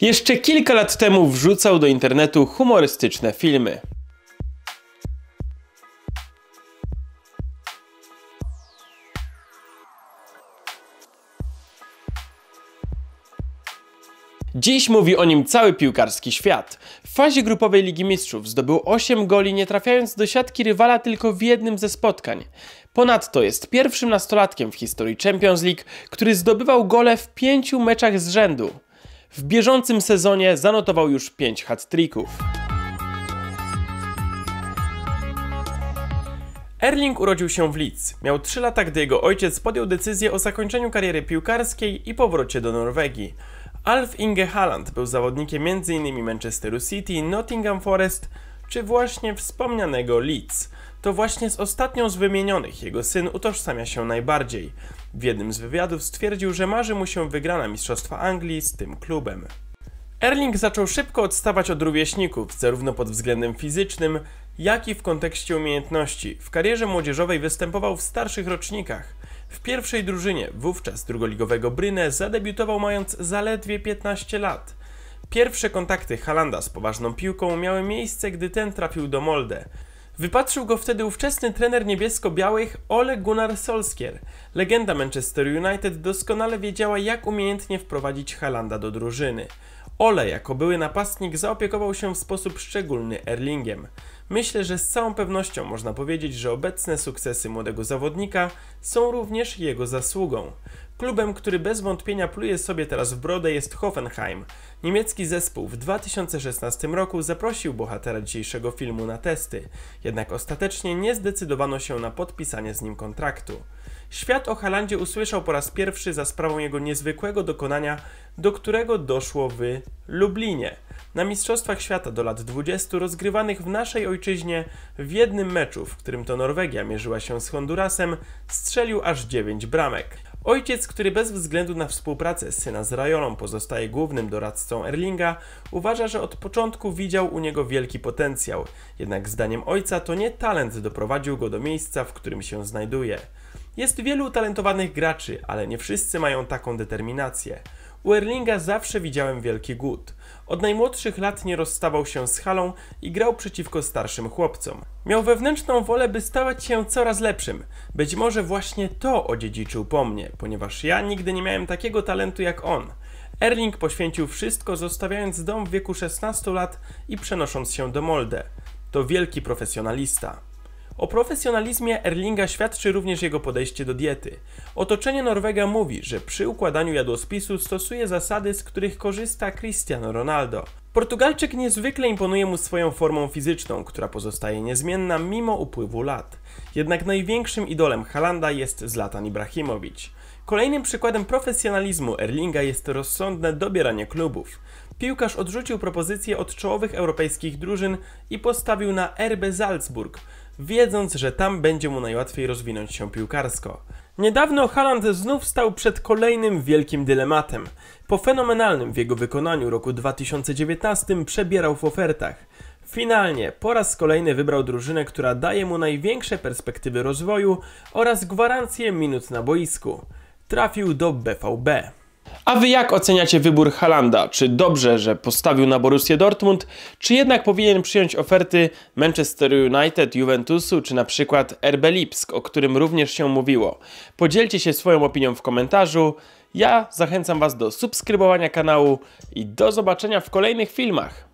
jeszcze kilka lat temu wrzucał do internetu humorystyczne filmy. Dziś mówi o nim cały piłkarski świat. W fazie grupowej Ligi Mistrzów zdobył 8 goli, nie trafiając do siatki rywala tylko w jednym ze spotkań. Ponadto jest pierwszym nastolatkiem w historii Champions League, który zdobywał gole w pięciu meczach z rzędu. W bieżącym sezonie zanotował już 5 hat-tricków. Erling urodził się w Leeds. Miał 3 lata, gdy jego ojciec podjął decyzję o zakończeniu kariery piłkarskiej i powrocie do Norwegii. Alf Inge Haaland był zawodnikiem m.in. Manchesteru City, Nottingham Forest, czy właśnie wspomnianego Leeds. To właśnie z ostatnią z wymienionych jego syn utożsamia się najbardziej. W jednym z wywiadów stwierdził, że marzy mu się wygrana Mistrzostwa Anglii z tym klubem. Erling zaczął szybko odstawać od rówieśników, zarówno pod względem fizycznym, jak i w kontekście umiejętności. W karierze młodzieżowej występował w starszych rocznikach. W pierwszej drużynie wówczas drugoligowego Brynę zadebiutował mając zaledwie 15 lat. Pierwsze kontakty Halanda z poważną piłką miały miejsce, gdy ten trafił do Molde. Wypatrzył go wtedy ówczesny trener niebiesko-białych Ole Gunnar Solskier. Legenda Manchester United doskonale wiedziała, jak umiejętnie wprowadzić Halanda do drużyny. Ole jako były napastnik zaopiekował się w sposób szczególny Erlingiem. Myślę, że z całą pewnością można powiedzieć, że obecne sukcesy młodego zawodnika są również jego zasługą. Klubem, który bez wątpienia pluje sobie teraz w brodę jest Hoffenheim. Niemiecki zespół w 2016 roku zaprosił bohatera dzisiejszego filmu na testy, jednak ostatecznie nie zdecydowano się na podpisanie z nim kontraktu. Świat o Halandzie usłyszał po raz pierwszy za sprawą jego niezwykłego dokonania, do którego doszło w Lublinie na Mistrzostwach Świata do lat 20 rozgrywanych w naszej ojczyźnie w jednym meczu, w którym to Norwegia mierzyła się z Hondurasem, strzelił aż 9 bramek. Ojciec, który bez względu na współpracę syna z Rajoną pozostaje głównym doradcą Erlinga, uważa, że od początku widział u niego wielki potencjał. Jednak zdaniem ojca to nie talent doprowadził go do miejsca, w którym się znajduje. Jest wielu utalentowanych graczy, ale nie wszyscy mają taką determinację. U Erlinga zawsze widziałem wielki głód. Od najmłodszych lat nie rozstawał się z halą i grał przeciwko starszym chłopcom. Miał wewnętrzną wolę, by stawać się coraz lepszym. Być może właśnie to odziedziczył po mnie, ponieważ ja nigdy nie miałem takiego talentu jak on. Erling poświęcił wszystko, zostawiając dom w wieku 16 lat i przenosząc się do Molde. To wielki profesjonalista. O profesjonalizmie Erlinga świadczy również jego podejście do diety. Otoczenie Norwega mówi, że przy układaniu jadłospisu stosuje zasady, z których korzysta Cristiano Ronaldo. Portugalczyk niezwykle imponuje mu swoją formą fizyczną, która pozostaje niezmienna mimo upływu lat. Jednak największym idolem Halanda jest Zlatan Ibrahimowicz. Kolejnym przykładem profesjonalizmu Erlinga jest rozsądne dobieranie klubów. Piłkarz odrzucił propozycje od czołowych europejskich drużyn i postawił na RB Salzburg, wiedząc, że tam będzie mu najłatwiej rozwinąć się piłkarsko. Niedawno Haaland znów stał przed kolejnym wielkim dylematem. Po fenomenalnym w jego wykonaniu roku 2019 przebierał w ofertach. Finalnie po raz kolejny wybrał drużynę, która daje mu największe perspektywy rozwoju oraz gwarancję minut na boisku. Trafił do BVB. A wy jak oceniacie wybór Halanda? Czy dobrze, że postawił na Borussię Dortmund, czy jednak powinien przyjąć oferty Manchester United, Juventusu, czy na przykład RB Lipsk, o którym również się mówiło? Podzielcie się swoją opinią w komentarzu. Ja zachęcam was do subskrybowania kanału i do zobaczenia w kolejnych filmach.